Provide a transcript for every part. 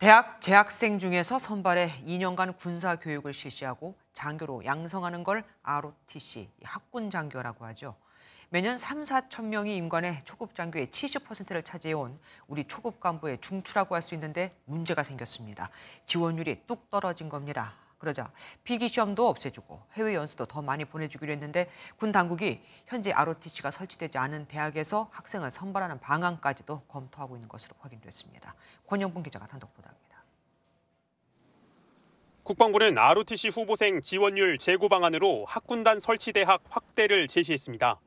대학 재학생 중에서 선발해 2년간 군사 교육을 실시하고 장교로 양성하는 걸 ROTC, 학군 장교라고 하죠. 매년 3, 4천 명이 임관해 초급 장교의 70%를 차지해온 우리 초급 간부의 중추라고 할 수 있는데 문제가 생겼습니다. 지원율이 뚝 떨어진 겁니다. 그러자 필기 시험도 없애주고 해외 연수도 더 많이 보내주기로 했는데 군 당국이 현재 ROTC가 설치되지 않은 대학에서 학생을 선발하는 방안까지도 검토하고 있는 것으로 확인됐습니다. 권영분 기자가 단독 보다. 국방부는 ROTC 후보생 지원율 제고 방안으로 학군단 설치 대학 확대를 제시했습니다.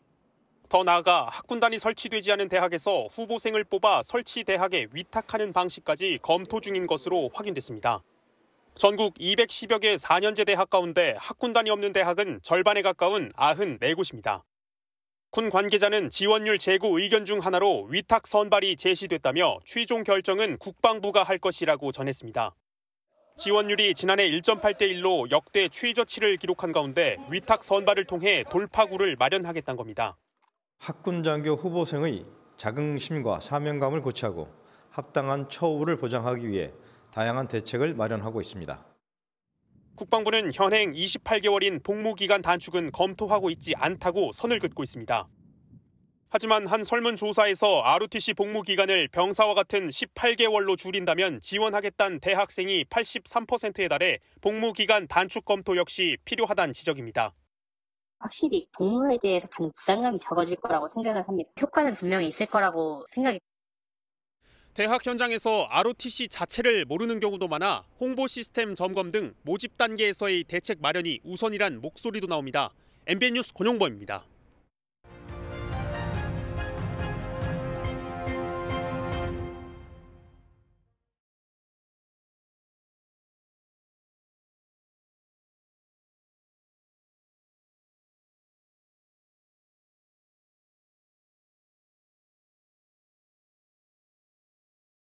더 나아가 학군단이 설치되지 않은 대학에서 후보생을 뽑아 설치 대학에 위탁하는 방식까지 검토 중인 것으로 확인됐습니다. 전국 210여 개 4년제 대학 가운데 학군단이 없는 대학은 절반에 가까운 94곳입니다. 군 관계자는 지원율 제고 의견 중 하나로 위탁 선발이 제시됐다며 최종 결정은 국방부가 할 것이라고 전했습니다. 지원율이 지난해 1.8대 1로 역대 최저치를 기록한 가운데 위탁 선발을 통해 돌파구를 마련하겠다는 겁니다. 학군 장교 후보생의 자긍심과 사명감을 고취하고 합당한 처우를 보장하기 위해 다양한 대책을 마련하고 있습니다. 국방부는 현행 28개월인 복무 기간 단축은 검토하고 있지 않다고 선을 긋고 있습니다. 하지만 한 설문조사에서 ROTC 복무 기간을 병사와 같은 18개월로 줄인다면 지원하겠다는 대학생이 83%에 달해 복무 기간 단축 검토 역시 필요하다는 지적입니다. 확실히 복무에 대해서 가는 부담감이 적어질 거라고 생각을 합니다. 효과는 분명히 있을 거라고 생각이 대학 현장에서 ROTC 자체를 모르는 경우도 많아 홍보 시스템 점검 등 모집 단계에서의 대책 마련이 우선이란 목소리도 나옵니다. MBN 뉴스 권용범입니다.